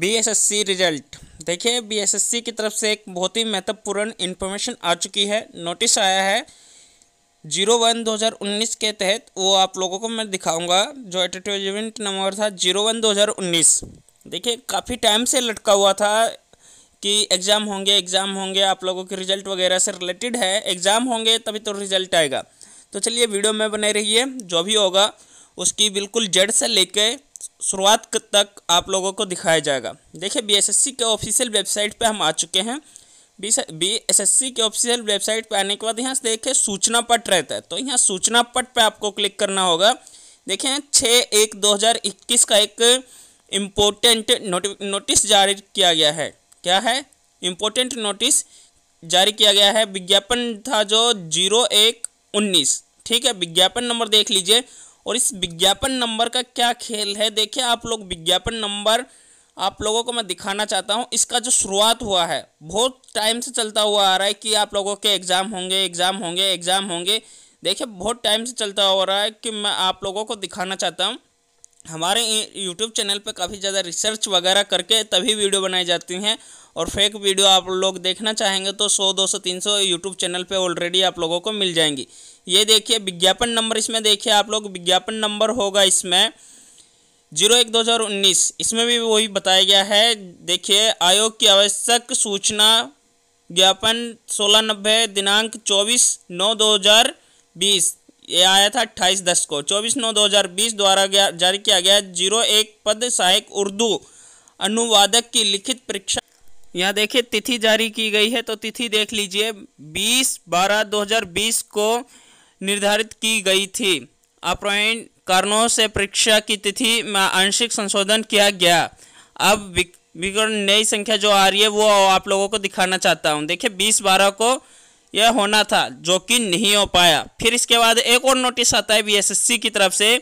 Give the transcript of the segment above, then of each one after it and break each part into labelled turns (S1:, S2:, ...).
S1: B result देखिए B की तरफ से एक बहुत ही महत्वपूर्ण इन्फॉर्मेशन आ चुकी है नोटिस आया है जीरो वन दो हज़ार उन्नीस के तहत वो आप लोगों को मैं दिखाऊंगा जो एडवर्टाइजमेंट नंबर था जीरो वन दो हज़ार उन्नीस देखिए काफ़ी टाइम से लटका हुआ था कि एग्ज़ाम होंगे एग्ज़ाम होंगे आप लोगों के रिजल्ट वगैरह से रिलेटेड है एग्ज़ाम होंगे तभी तो रिजल्ट आएगा तो चलिए वीडियो में बने रहिए जो भी होगा उसकी बिल्कुल जड़ से लेके शुरुआत तक आप लोगों को दिखाया जाएगा देखिए बीएसएससी के ऑफिशियल वेबसाइट पे हम आ चुके हैं बी एस एस सी के ऑफिशियल वेबसाइट पर आने के बाद यहाँ से देखिए सूचना पट रहता है तो यहाँ सूचना पट पर आपको क्लिक करना होगा देखें छः एक दो हज़ार इक्कीस का एक इम्पोर्टेंट नोटि नोटिस जारी किया गया है क्या है इम्पोर्टेंट नोटिस जारी किया गया है विज्ञापन था जो जीरो एक उन्नीस ठीक है विज्ञापन नंबर देख लीजिए और इस विज्ञापन नंबर का क्या खेल है देखिए आप लोग विज्ञापन नंबर आप लोगों को मैं दिखाना चाहता हूँ इसका जो शुरुआत हुआ है बहुत टाइम से चलता हुआ आ रहा है कि आप लोगों के एग्ज़ाम होंगे एग्ज़ाम होंगे एग्ज़ाम होंगे देखिए बहुत टाइम से चलता हो रहा है कि मैं आप लोगों को दिखाना चाहता हूँ हमारे यूट्यूब चैनल पर काफ़ी ज़्यादा रिसर्च वगैरह करके तभी वीडियो बनाई जाती हैं और फेक वीडियो आप लोग देखना चाहेंगे तो सौ दो सौ तीन सौ यूट्यूब चैनल पर ऑलरेडी आप लोगों को मिल जाएंगी ये देखिए विज्ञापन नंबर इसमें देखिए आप लोग विज्ञापन नंबर होगा इसमें जीरो एक दो हज़ार उन्नीस इसमें भी वही बताया गया है देखिए आयोग की आवश्यक सूचना ज्ञापन सोलह नब्बे दिनांक चौबीस नौ दो हज़ार बीस ये आया था अट्ठाईस दस को चौबीस नौ दो हज़ार बीस द्वारा जारी किया गया जीरो एक पद सहायक उर्दू अनुवादक की लिखित परीक्षा यहाँ देखिए तिथि जारी की गई है तो तिथि देख लीजिए 20 बारह 2020 को निर्धारित की गई थी अपॉइंट कारणों से परीक्षा की तिथि में आंशिक संशोधन किया गया अब विकर्ण नई संख्या जो आ रही है वो आप लोगों को दिखाना चाहता हूँ देखिए बीस बारह को यह होना था जो कि नहीं हो पाया फिर इसके बाद एक और नोटिस आता है बी की तरफ से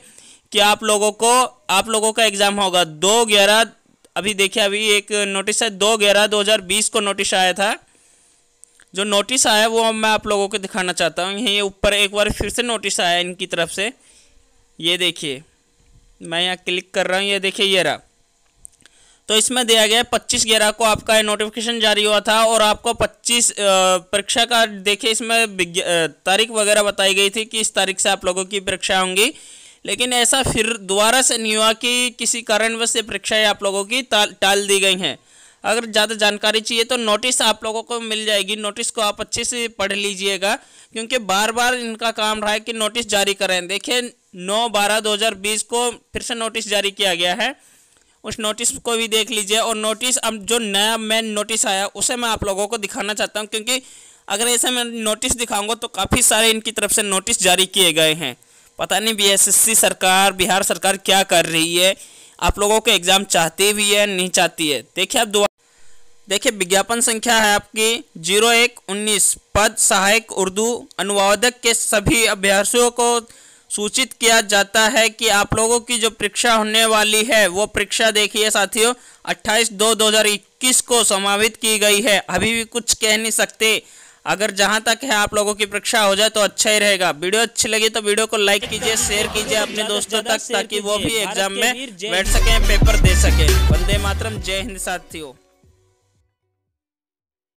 S1: कि आप लोगों को आप लोगों का एग्ज़ाम होगा दो ग्यारह अभी देखिए अभी एक नोटिस है दो ग्यारह दो हज़ार बीस को नोटिस आया था जो नोटिस आया वो मैं आप लोगों को दिखाना चाहता हूँ यहीं ऊपर एक बार फिर से नोटिस आया इनकी तरफ से ये देखिए मैं यहाँ क्लिक कर रहा हूँ ये देखिए ये रहा तो इसमें दिया गया पच्चीस ग्यारह को आपका नोटिफिकेशन जारी हुआ था और आपको पच्चीस परीक्षा का देखिए इसमें तारीख वगैरह बताई गई थी कि इस तारीख से आप लोगों की परीक्षा होंगी लेकिन ऐसा फिर दोबारा से नहीं हुआ कि किसी कारणवश से परीक्षाएँ आप लोगों की टाल दी गई हैं अगर ज़्यादा जानकारी चाहिए तो नोटिस आप लोगों को मिल जाएगी नोटिस को आप अच्छे से पढ़ लीजिएगा क्योंकि बार बार इनका काम रहा है कि नोटिस जारी करें देखिए नौ बारह दो हज़ार बीस को फिर से नोटिस जारी किया गया है उस नोटिस को भी देख लीजिए और नोटिस अब जो नया मैन नोटिस आया उसे मैं आप लोगों को दिखाना चाहता हूँ क्योंकि अगर ऐसे मैं नोटिस दिखाऊंगा तो काफ़ी सारे इनकी तरफ से नोटिस जारी किए गए हैं पता नहीं बीएसएससी सरकार बिहार सरकार क्या कर रही है आप लोगों के एग्ज़ाम चाहती भी है नहीं चाहती है देखिए आप दोबारा देखिए विज्ञापन संख्या है आपकी जीरो एक उन्नीस पद सहायक उर्दू अनुवादक के सभी अभ्यासियों को सूचित किया जाता है कि आप लोगों की जो परीक्षा होने वाली है वो परीक्षा देखिए साथियों 28 दो 2021 को समावित की गई है अभी भी कुछ कह नहीं सकते अगर जहाँ तक है आप लोगों की परीक्षा हो जाए तो अच्छा ही रहेगा वीडियो अच्छी लगी तो वीडियो को लाइक कीजिए शेयर कीजिए अपने दोस्तों तक ताकि वो भी एग्जाम में बैठ सके पेपर दे सके वंदे मातरम जय हिंद साथियों